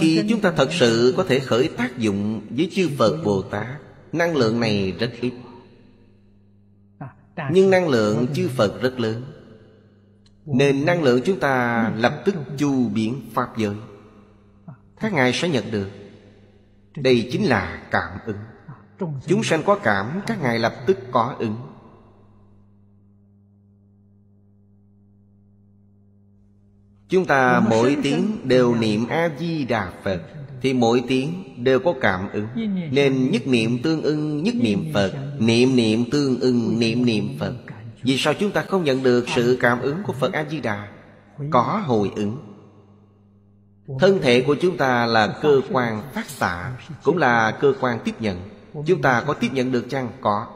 khi chúng ta thật sự có thể khởi tác dụng với chư phật bồ tát năng lượng này rất ít nhưng năng lượng chư phật rất lớn nên năng lượng chúng ta lập tức chu biến pháp giới các ngài sẽ nhận được đây chính là cảm ứng chúng sanh có cảm các ngài lập tức có ứng Chúng ta mỗi tiếng đều niệm A-di-đà Phật Thì mỗi tiếng đều có cảm ứng Nên nhất niệm tương ưng nhất niệm Phật Niệm niệm tương ưng niệm niệm Phật Vì sao chúng ta không nhận được sự cảm ứng của Phật A-di-đà Có hồi ứng Thân thể của chúng ta là cơ quan phát xạ Cũng là cơ quan tiếp nhận Chúng ta có tiếp nhận được chăng? Có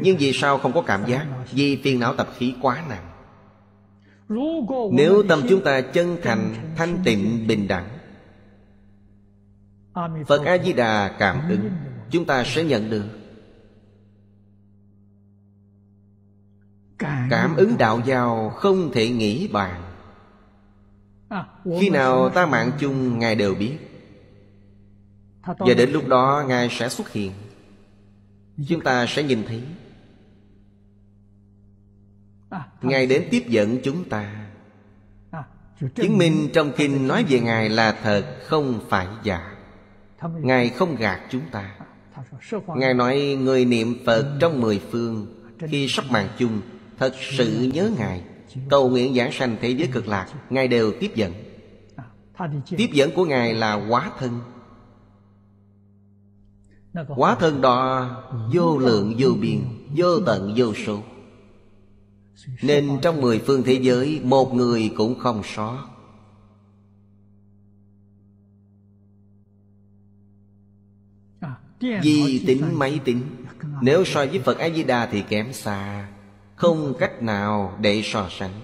Nhưng vì sao không có cảm giác? Vì phiền não tập khí quá nặng nếu tâm chúng ta chân thành Thanh tịnh bình đẳng Phật A-di-đà cảm ứng Chúng ta sẽ nhận được Cảm ứng đạo giàu không thể nghĩ bàn à, Khi nào ta mạng chung Ngài đều biết Và đến lúc đó Ngài sẽ xuất hiện Chúng ta sẽ nhìn thấy À, ngài à. đến tiếp dẫn chúng ta à, chứng minh trong kinh nói về ngài là thật không phải giả ngài không gạt chúng ta ngài nói người niệm phật ừ. trong mười phương khi sắp mạng chung thật sự nhớ ngài cầu nguyện giảng sanh thế giới cực lạc ngài đều tiếp dẫn tiếp dẫn của ngài là quá thân quá thân đó ừ. vô lượng vô biên ừ. vô tận vô số nên trong mười phương thế giới Một người cũng không sót Di tính máy tính Nếu so với Phật A-di-đà thì kém xa Không cách nào để so sánh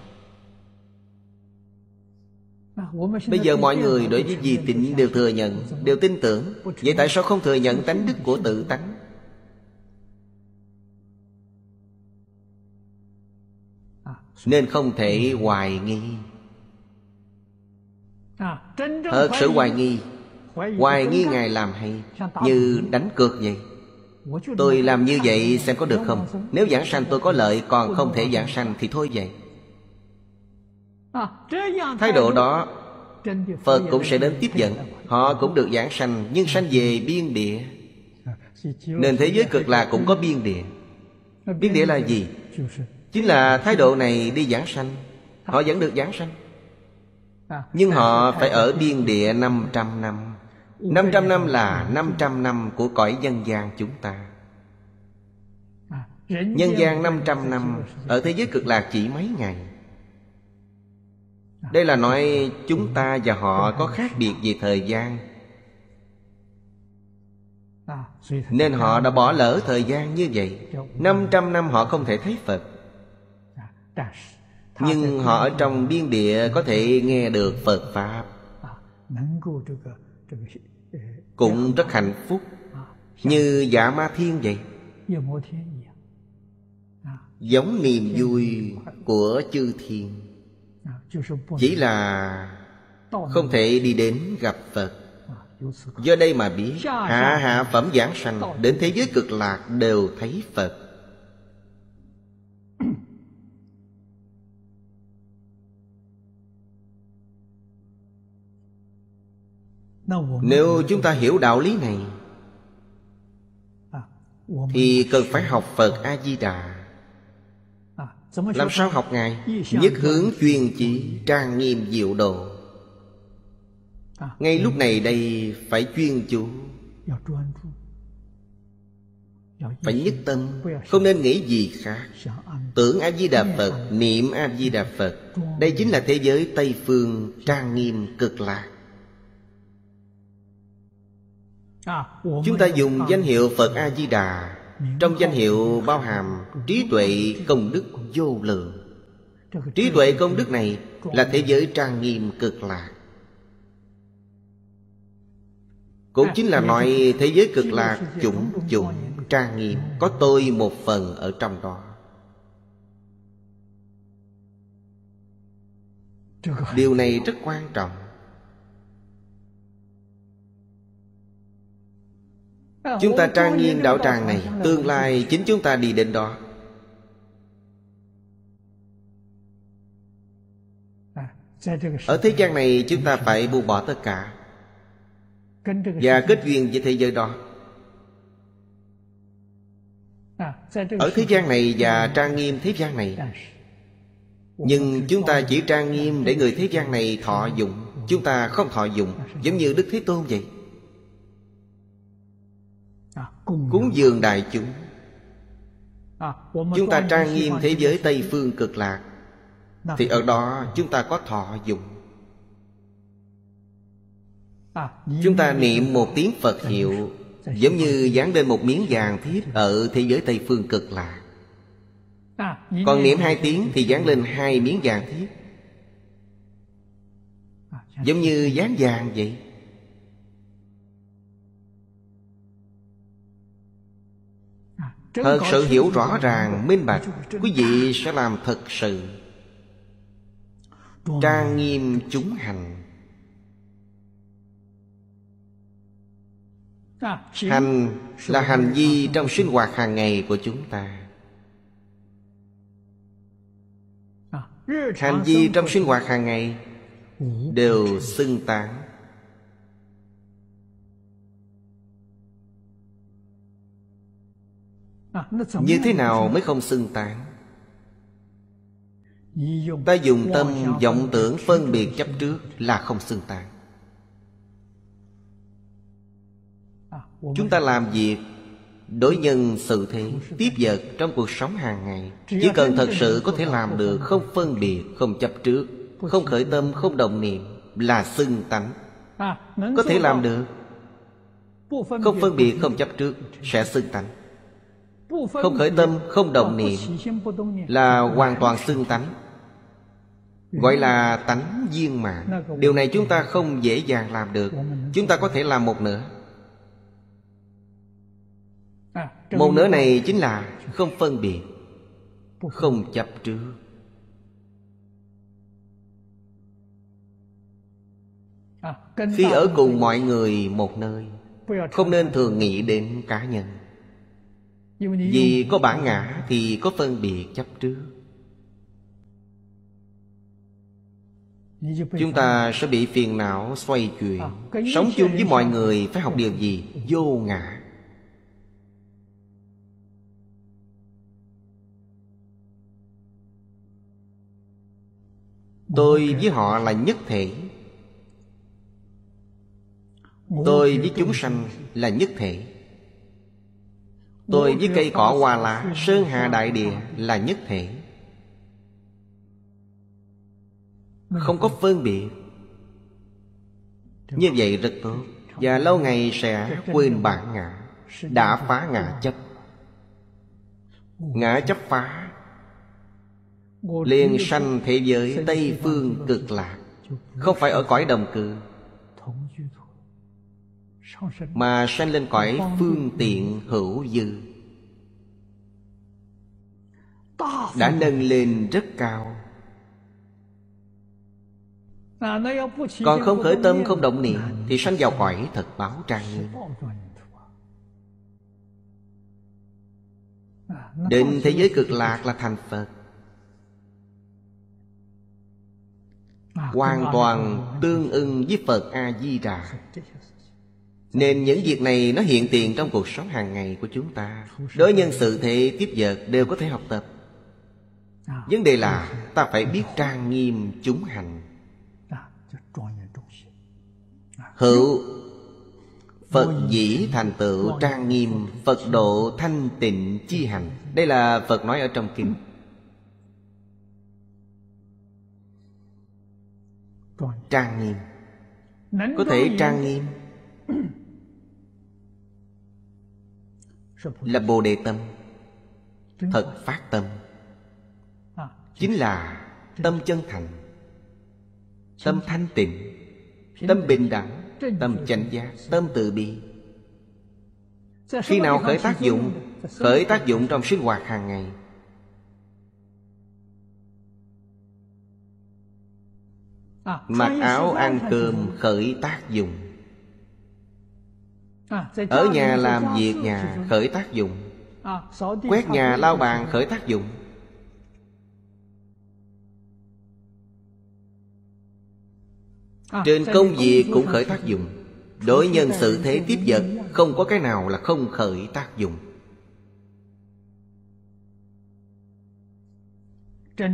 Bây giờ mọi người đối với di tính đều thừa nhận Đều tin tưởng Vậy tại sao không thừa nhận tánh đức của tự tánh nên không thể hoài nghi à, thật sự hoài nghi hoài nghi ngài làm hay như đánh cược vậy tôi làm như vậy xem có được không nếu giảng sanh tôi có lợi còn không thể giảng sanh thì thôi vậy à, thái độ đó phật cũng sẽ đến tiếp dẫn họ cũng được giảng sanh nhưng sanh về biên địa à, nên thế giới cực lạc cũng có biên địa biên địa là gì Chính là thái độ này đi giảng sanh Họ vẫn được giảng sanh à, Nhưng họ phải ở biên địa 500 năm 500 năm là 500 năm của cõi dân gian chúng ta à, Nhân gian 500 năm Ở thế giới cực lạc chỉ mấy ngày à. Đây là nói chúng ta và họ có khác biệt về thời gian Nên họ đã bỏ lỡ thời gian như vậy 500 năm họ không thể thấy Phật nhưng họ ở trong biên địa có thể nghe được phật pháp cũng rất hạnh phúc như giả ma thiên vậy giống niềm vui của chư thiên chỉ là không thể đi đến gặp phật do đây mà biết hạ hạ phẩm giảng sanh đến thế giới cực lạc đều thấy phật nếu chúng ta hiểu đạo lý này à, thì cần phải học phật a di đà làm sao học ngài nhất hướng chuyên chỉ trang nghiêm diệu độ à, ngay lúc này đây phải chuyên chú, phải nhất tâm không nên nghĩ gì khác tưởng a di đà phật niệm a di đà phật đây chính là thế giới tây phương trang nghiêm cực lạc À, chúng ta dùng danh hiệu phật a di đà trong danh hiệu bao hàm trí tuệ công đức vô lượng trí tuệ công đức này là thế giới trang nghiêm cực lạc cũng à, chính là nói thế giới cực lạc chủng chủng trang nghiêm có tôi một phần ở trong đó điều này rất quan trọng Chúng ta trang nghiêm đạo tràng này Tương lai chính chúng ta đi đến đó à, Ở thế gian này chúng ta phải buông bỏ tất cả Và kết duyên với thế giới đó à, Ở thế gian này và trang nghiêm thế gian này dạ. Nhưng chúng ta chỉ trang nghiêm để người thế gian này thọ dụng Chúng ta không thọ dụng Giống như Đức Thế Tôn vậy À, cúng dường đại chúng à, chúng ta trang nghiêm thế giới tây phương cực lạc thì ở đó chúng ta có thọ dụng à, chúng ta niệm một tiếng phật hiệu giống như dán lên một miếng vàng thiếp ở thế giới tây phương cực lạc còn niệm hai tiếng thì dán lên hai miếng vàng thiếp giống như dán vàng vậy thật sự hiểu rõ ràng minh bạch quý vị sẽ làm thật sự trang nghiêm chúng hành hành là hành vi trong sinh hoạt hàng ngày của chúng ta hành vi trong sinh hoạt hàng ngày đều xưng tán Như thế nào mới không xưng tán Ta dùng tâm vọng tưởng phân biệt chấp trước là không xưng tán à, Chúng ta làm việc Đối nhân sự thế Tiếp vật trong cuộc sống hàng ngày Chỉ cần thật sự có thể làm được Không phân biệt, không chấp trước Không khởi tâm, không đồng niệm Là xưng tánh à, Có thể làm được Không phân biệt, không chấp trước Sẽ xưng tánh không khởi tâm, không động niệm Là hoàn toàn xưng tánh Gọi là tánh viên mạng Điều này chúng ta không dễ dàng làm được Chúng ta có thể làm một nửa Một nửa này chính là không phân biệt Không chấp trước Khi ở cùng mọi người một nơi Không nên thường nghĩ đến cá nhân vì có bản ngã thì có phân biệt chấp trước Chúng ta sẽ bị phiền não xoay chuyển à, Sống chung với mọi người phải học điều gì? Vô ngã Tôi với họ là nhất thể Tôi với chúng sanh là nhất thể Tôi với cây cỏ hoa lá Sơn Hà Đại Địa là nhất thể Không có phân biệt Như vậy rất tốt Và lâu ngày sẽ quên bản ngã Đã phá ngã chấp Ngã chấp phá liền sanh thế giới Tây Phương cực lạc Không phải ở cõi đồng cư mà sanh lên cõi phương tiện hữu dư đã nâng lên rất cao còn không khởi tâm không động niệm thì sanh vào cõi thật báo trang nghiêm Định thế giới cực lạc là thành Phật Hoàn toàn tương ưng với Phật A-di-đà nên những việc này nó hiện tiền trong cuộc sống hàng ngày của chúng ta đối nhân sự thế tiếp vật đều có thể học tập à. vấn đề là ta phải biết trang nghiêm chúng hành à, à. hữu Phật dĩ thành tựu trang nghiêm Phật độ thanh tịnh chi hành Đây là Phật nói ở trong kinh Trang nghiêm Có thể trang nghiêm là bồ đề tâm thật phát tâm à, chính là tâm chân thành tâm thanh tịnh tâm bình đẳng tâm chánh giác tâm từ bi khi nào khởi tác dụng khởi tác dụng trong sinh hoạt hàng ngày à, mặc áo ăn cơm khởi tác dụng À, ở nhà làm việc nhà khởi tác dụng à, quét nhà lao bàn khởi tác dụng à, trên công việc cũng khởi tác dụng đối nhân sự thế tiếp vật không có cái nào là không khởi tác dụng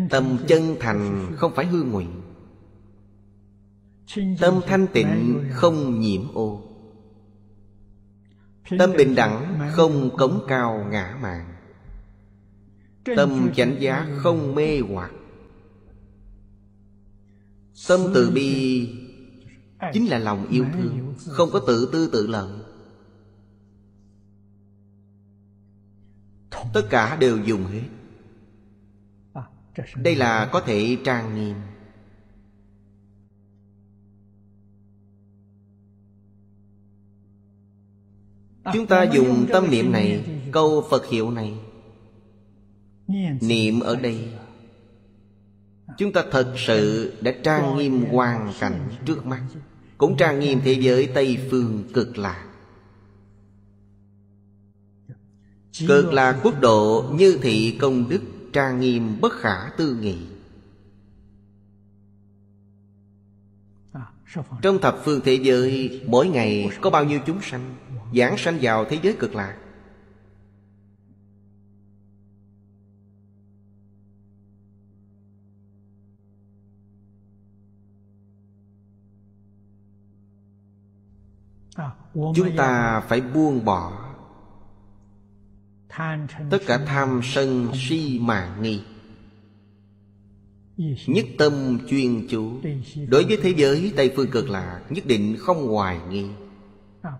tâm chân thành không phải hư ngụy tâm thanh tịnh không nhiễm ô Tâm bình đẳng không cống cao ngã mạn, Tâm chánh giá không mê hoặc Tâm từ bi Chính là lòng yêu thương Không có tự tư tự lợi Tất cả đều dùng hết à, Đây là có thể trang nghiêm Chúng ta dùng tâm niệm này Câu Phật hiệu này Niệm ở đây Chúng ta thật sự đã trang nghiêm hoàn cảnh trước mắt Cũng trang nghiêm thế giới Tây Phương cực lạc Cực lạc quốc độ như thị công đức Trang nghiêm bất khả tư nghị Trong thập phương thế giới Mỗi ngày có bao nhiêu chúng sanh giảng sanh vào thế giới cực lạc à, chúng ta phải buông bỏ tất cả tham sân si mạng nghi nhất tâm chuyên chủ đối với thế giới tây phương cực lạc nhất định không hoài nghi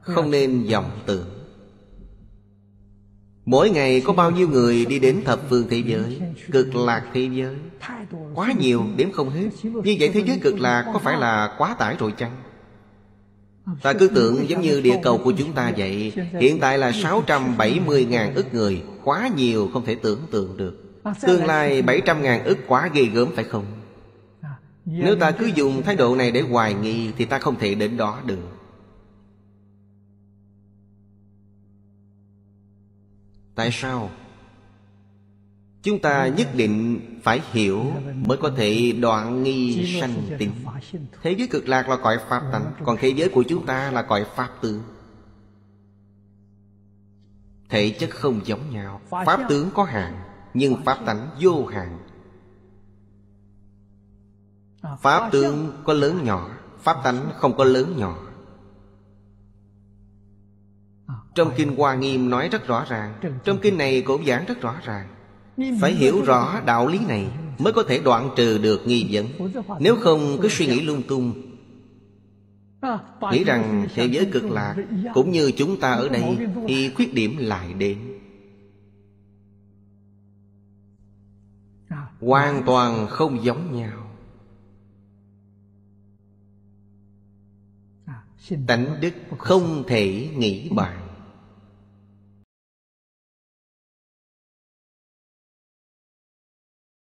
không nên vọng tưởng Mỗi ngày có bao nhiêu người đi đến thập phương thế giới Cực lạc thế giới Quá nhiều đếm không hết Như vậy thế giới cực lạc có phải là quá tải rồi chăng? Ta cứ tưởng giống như địa cầu của chúng ta vậy Hiện tại là 670.000 ức người Quá nhiều không thể tưởng tượng được Tương lai 700.000 ức quá ghê gớm phải không? Nếu ta cứ dùng thái độ này để hoài nghi Thì ta không thể đến đó được tại sao chúng ta nhất định phải hiểu mới có thể đoạn nghi sanh tịnh thế giới cực lạc là cõi pháp tánh còn thế giới của chúng ta là cõi pháp tướng thể chất không giống nhau pháp tướng có hạn nhưng pháp tánh vô hạn pháp tướng có lớn nhỏ pháp tánh không có lớn nhỏ trong Kinh Hoa Nghiêm nói rất rõ ràng Trong Kinh này cũng giảng rất rõ ràng Phải hiểu rõ đạo lý này Mới có thể đoạn trừ được nghi vấn Nếu không cứ suy nghĩ lung tung à, Nghĩ rằng thế giới cực lạc Cũng như chúng ta ở đây Thì khuyết điểm lại đến à. Hoàn toàn không giống nhau à, Tánh đức không thể nghĩ bàn